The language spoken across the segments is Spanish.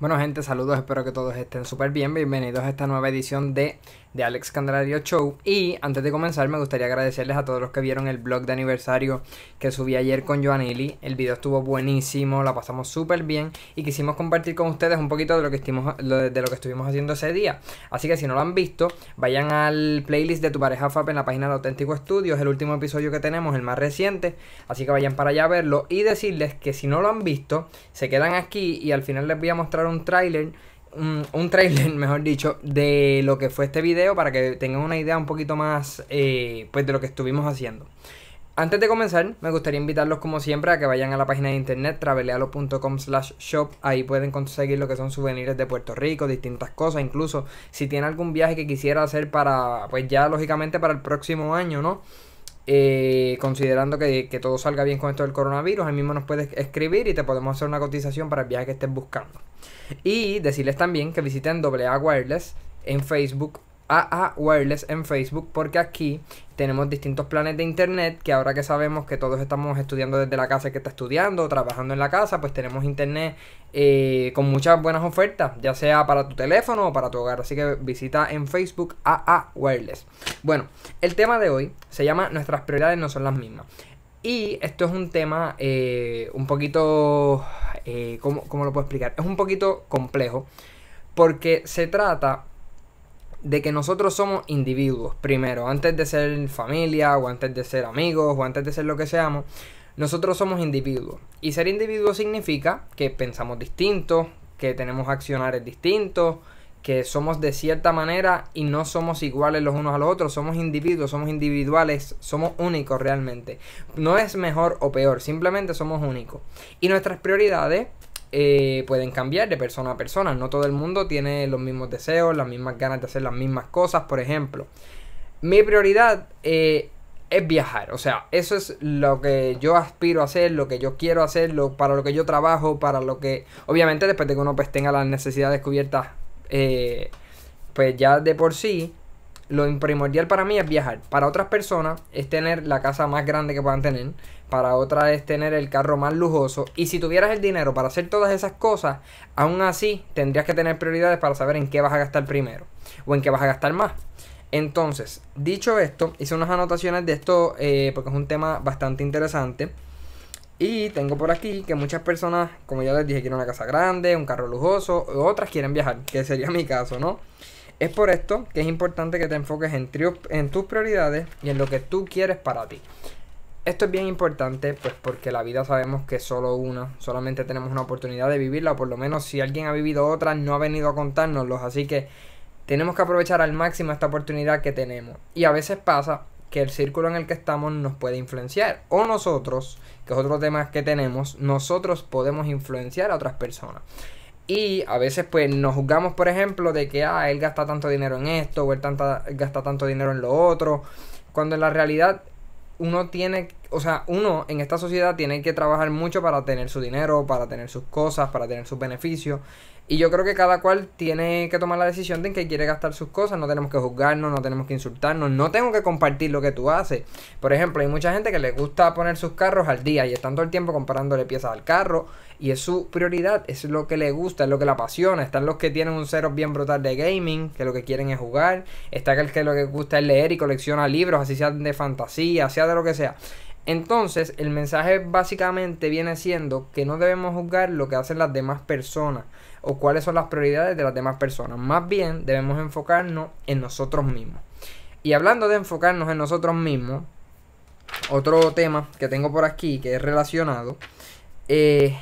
Bueno gente, saludos, espero que todos estén súper bien, bienvenidos a esta nueva edición de, de Alex Candelario Show y antes de comenzar me gustaría agradecerles a todos los que vieron el blog de aniversario que subí ayer con Joanili, el video estuvo buenísimo, la pasamos súper bien y quisimos compartir con ustedes un poquito de lo, que estuvimos, de lo que estuvimos haciendo ese día, así que si no lo han visto, vayan al playlist de Tu Pareja FAP en la página de Auténtico Estudios, el último episodio que tenemos, el más reciente, así que vayan para allá a verlo y decirles que si no lo han visto, se quedan aquí y al final les voy a mostrar un tráiler, un, tráiler, mejor dicho, de lo que fue este video para que tengan una idea un poquito más eh, pues de lo que estuvimos haciendo. Antes de comenzar, me gustaría invitarlos como siempre a que vayan a la página de internet travelealo.com slash shop. Ahí pueden conseguir lo que son souvenirs de Puerto Rico, distintas cosas. Incluso si tienen algún viaje que quisiera hacer para, pues ya lógicamente para el próximo año, ¿no? Eh, considerando que, que, todo salga bien con esto del coronavirus, ahí mismo nos puedes escribir y te podemos hacer una cotización para el viaje que estés buscando. Y decirles también que visiten AA Wireless en Facebook AA Wireless en Facebook porque aquí tenemos distintos planes de internet que ahora que sabemos que todos estamos estudiando desde la casa que está estudiando, trabajando en la casa, pues tenemos internet eh, con muchas buenas ofertas, ya sea para tu teléfono o para tu hogar. Así que visita en Facebook AA Wireless. Bueno, el tema de hoy se llama Nuestras prioridades no son las mismas. Y esto es un tema eh, un poquito... Eh, ¿Cómo lo puedo explicar? Es un poquito complejo porque se trata de que nosotros somos individuos primero, antes de ser familia o antes de ser amigos o antes de ser lo que seamos, nosotros somos individuos. Y ser individuo significa que pensamos distinto que tenemos accionares distintos, que somos de cierta manera y no somos iguales los unos a los otros, somos individuos, somos individuales, somos únicos realmente. No es mejor o peor, simplemente somos únicos. Y nuestras prioridades eh, pueden cambiar de persona a persona. No todo el mundo tiene los mismos deseos, las mismas ganas de hacer las mismas cosas, por ejemplo. Mi prioridad eh, es viajar. O sea, eso es lo que yo aspiro a hacer, lo que yo quiero hacer, para lo que yo trabajo, para lo que... Obviamente después de que uno pues, tenga las necesidades cubiertas, eh, pues ya de por sí, lo primordial para mí es viajar. Para otras personas es tener la casa más grande que puedan tener. Para otras es tener el carro más lujoso. Y si tuvieras el dinero para hacer todas esas cosas, aún así tendrías que tener prioridades para saber en qué vas a gastar primero o en qué vas a gastar más. Entonces, dicho esto, hice unas anotaciones de esto eh, porque es un tema bastante interesante. Y tengo por aquí que muchas personas, como ya les dije, quieren una casa grande, un carro lujoso, otras quieren viajar, que sería mi caso, ¿no? Es por esto que es importante que te enfoques en, tus prioridades y en lo que tú quieres para ti. Esto es bien importante, pues porque la vida sabemos que solo una, solamente tenemos una oportunidad de vivirla, o por lo menos si alguien ha vivido otra, no ha venido a contárnoslos, así que tenemos que aprovechar al máximo esta oportunidad que tenemos. Y a veces pasa que el círculo en el que estamos nos puede influenciar, o nosotros, que es otro tema que tenemos, nosotros podemos influenciar a otras personas. Y a veces pues nos juzgamos, por ejemplo, de que ah, él gasta tanto dinero en esto o él, tanta, él gasta tanto dinero en lo otro. Cuando en la realidad uno tiene, o sea, uno en esta sociedad tiene que trabajar mucho para tener su dinero, para tener sus cosas, para tener sus beneficios. Y yo creo que cada cual tiene que tomar la decisión de en qué quiere gastar sus cosas. No tenemos que juzgarnos, no tenemos que insultarnos, no tengo que compartir lo que tú haces. Por ejemplo, hay mucha gente que le gusta poner sus carros al día y están todo el tiempo comprándole piezas al carro. Y es su prioridad, es lo que le gusta, es lo que le apasiona. Están los que tienen un cero bien brutal de gaming, que lo que quieren es jugar. Está aquel que lo que gusta es leer y colecciona libros, así sea de fantasía, sea de lo que sea. Entonces, el mensaje básicamente viene siendo que no debemos juzgar lo que hacen las demás personas o cuáles son las prioridades de las demás personas. Más bien, debemos enfocarnos en nosotros mismos. Y hablando de enfocarnos en nosotros mismos, otro tema que tengo por aquí que es relacionado eh,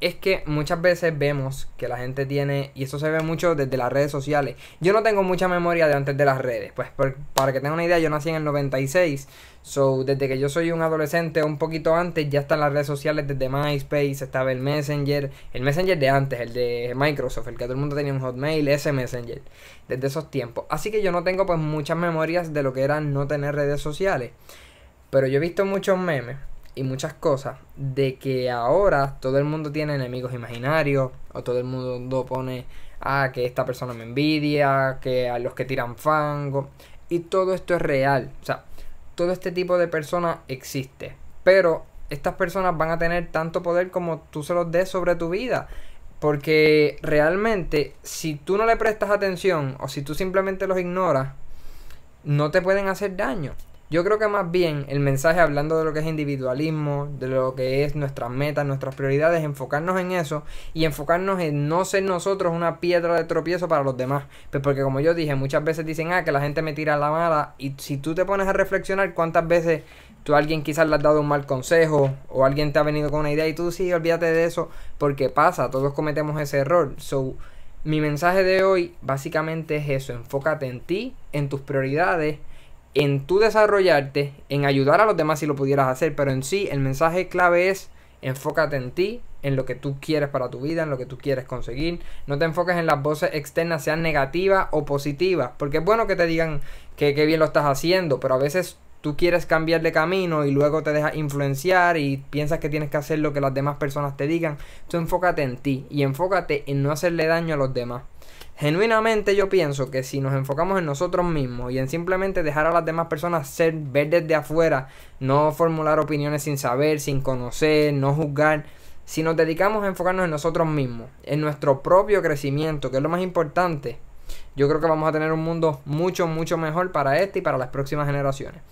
es que muchas veces vemos que la gente tiene, y eso se ve mucho desde las redes sociales. Yo no tengo mucha memoria de antes de las redes, pues para que tengan una idea, yo nací en el 96, so desde que yo soy un adolescente, un poquito antes, ya están las redes sociales desde MySpace, estaba el Messenger, el Messenger de antes, el de Microsoft, el que todo el mundo tenía un Hotmail, ese Messenger, desde esos tiempos. Así que yo no tengo pues muchas memorias de lo que era no tener redes sociales, pero yo he visto muchos memes y muchas cosas de que ahora todo el mundo tiene enemigos imaginarios o todo el mundo pone ah que esta persona me envidia que a los que tiran fango y todo esto es real o sea todo este tipo de personas existe pero estas personas van a tener tanto poder como tú se los des sobre tu vida porque realmente si tú no le prestas atención o si tú simplemente los ignoras no te pueden hacer daño yo creo que más bien el mensaje hablando de lo que es individualismo, de lo que es nuestras metas, nuestras prioridades, enfocarnos en eso y enfocarnos en no ser nosotros una piedra de tropiezo para los demás. Pues porque como yo dije, muchas veces dicen, ah, que la gente me tira la mala y si tú te pones a reflexionar cuántas veces tú a alguien quizás le has dado un mal consejo o alguien te ha venido con una idea y tú sí, olvídate de eso porque pasa, todos cometemos ese error. So, mi mensaje de hoy básicamente es eso, enfócate en ti, en tus prioridades en tú desarrollarte, en ayudar a los demás si lo pudieras hacer, pero en sí el mensaje clave es enfócate en ti, en lo que tú quieres para tu vida, en lo que tú quieres conseguir. No te enfoques en las voces externas, sean negativas o positivas, porque es bueno que te digan que qué bien lo estás haciendo, pero a veces tú quieres cambiar de camino y luego te dejas influenciar y piensas que tienes que hacer lo que las demás personas te digan. Tú enfócate en ti y enfócate en no hacerle daño a los demás. Genuinamente yo pienso que si nos enfocamos en nosotros mismos y en simplemente dejar a las demás personas ser ver desde afuera, no formular opiniones sin saber, sin conocer, no juzgar, si nos dedicamos a enfocarnos en nosotros mismos, en nuestro propio crecimiento, que es lo más importante, yo creo que vamos a tener un mundo mucho, mucho mejor para este y para las próximas generaciones.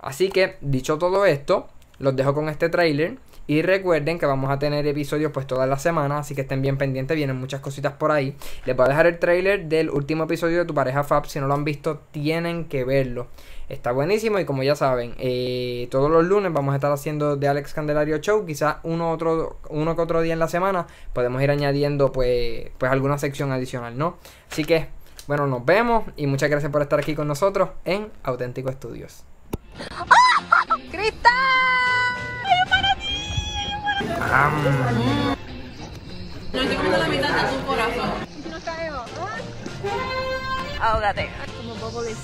Así que, dicho todo esto, los dejo con este trailer. Y recuerden que vamos a tener episodios pues todas las semanas, así que estén bien pendientes, vienen muchas cositas por ahí. Les voy a dejar el trailer del último episodio de Tu pareja Fab, si no lo han visto, tienen que verlo. Está buenísimo y como ya saben, eh, todos los lunes vamos a estar haciendo de Alex Candelario Show, quizás uno, otro, uno que otro día en la semana podemos ir añadiendo pues, pues alguna sección adicional, ¿no? Así que, bueno, nos vemos y muchas gracias por estar aquí con nosotros en Auténtico Estudios. ¡Ah! ¡Cristal! No estoy comiendo la mitad de tu corazón. Como bobolis.